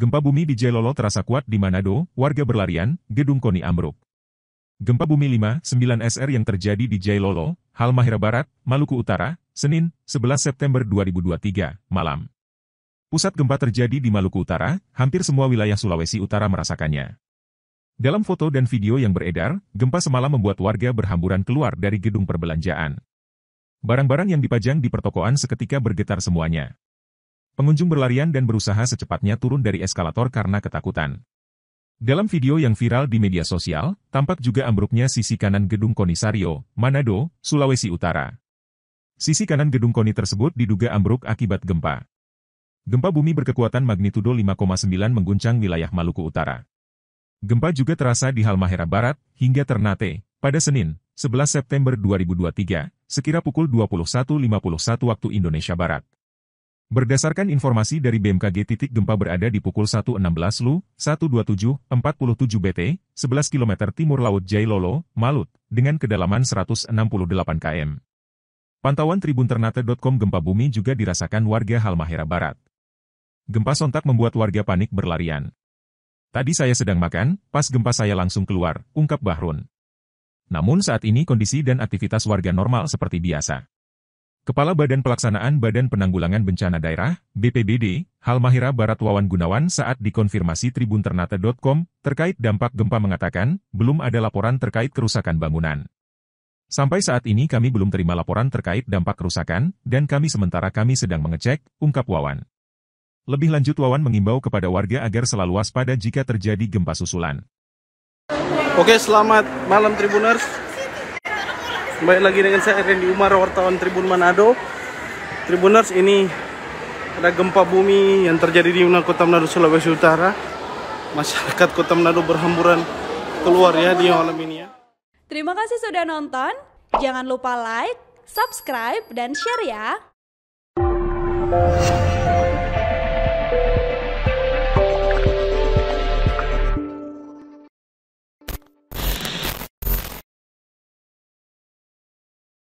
Gempa bumi di Jelolo terasa kuat di Manado, warga berlarian, gedung koni ambruk. Gempa bumi 5.9 SR yang terjadi di Jailolo, Halmahera Barat, Maluku Utara, Senin, 11 September 2023, malam. Pusat gempa terjadi di Maluku Utara, hampir semua wilayah Sulawesi Utara merasakannya. Dalam foto dan video yang beredar, gempa semalam membuat warga berhamburan keluar dari gedung perbelanjaan. Barang-barang yang dipajang di pertokoan seketika bergetar semuanya. Pengunjung berlarian dan berusaha secepatnya turun dari eskalator karena ketakutan. Dalam video yang viral di media sosial, tampak juga ambruknya sisi kanan gedung Konisario, Manado, Sulawesi Utara. Sisi kanan gedung Koni tersebut diduga ambruk akibat gempa. Gempa bumi berkekuatan magnitudo 5,9 mengguncang wilayah Maluku Utara. Gempa juga terasa di Halmahera Barat, hingga Ternate, pada Senin, 11 September 2023, sekira pukul 21.51 waktu Indonesia Barat. Berdasarkan informasi dari BMKG titik gempa berada di pukul 1.16 LU, 1.27.47 BT, 11 km timur Laut Jailolo, Malut, dengan kedalaman 168 km. Pantauan tribunternate.com gempa bumi juga dirasakan warga Halmahera Barat. Gempa sontak membuat warga panik berlarian. Tadi saya sedang makan, pas gempa saya langsung keluar, ungkap Bahrun. Namun saat ini kondisi dan aktivitas warga normal seperti biasa. Kepala Badan Pelaksanaan Badan Penanggulangan Bencana Daerah, BPBD, Halmahera Barat Wawan Gunawan saat dikonfirmasi Tribun tribunternate.com terkait dampak gempa mengatakan, belum ada laporan terkait kerusakan bangunan. Sampai saat ini kami belum terima laporan terkait dampak kerusakan, dan kami sementara kami sedang mengecek, ungkap Wawan. Lebih lanjut Wawan mengimbau kepada warga agar selalu waspada jika terjadi gempa susulan. Oke, selamat malam Tribuners. Baik lagi dengan saya Randy Umar wartawan Tribun Manado. Tribuners ini ada gempa bumi yang terjadi di Kota Manado Sulawesi Utara. Masyarakat Kota Manado berhamburan keluar ya di malam ini ya. Terima kasih sudah nonton. Jangan lupa like, subscribe dan share ya.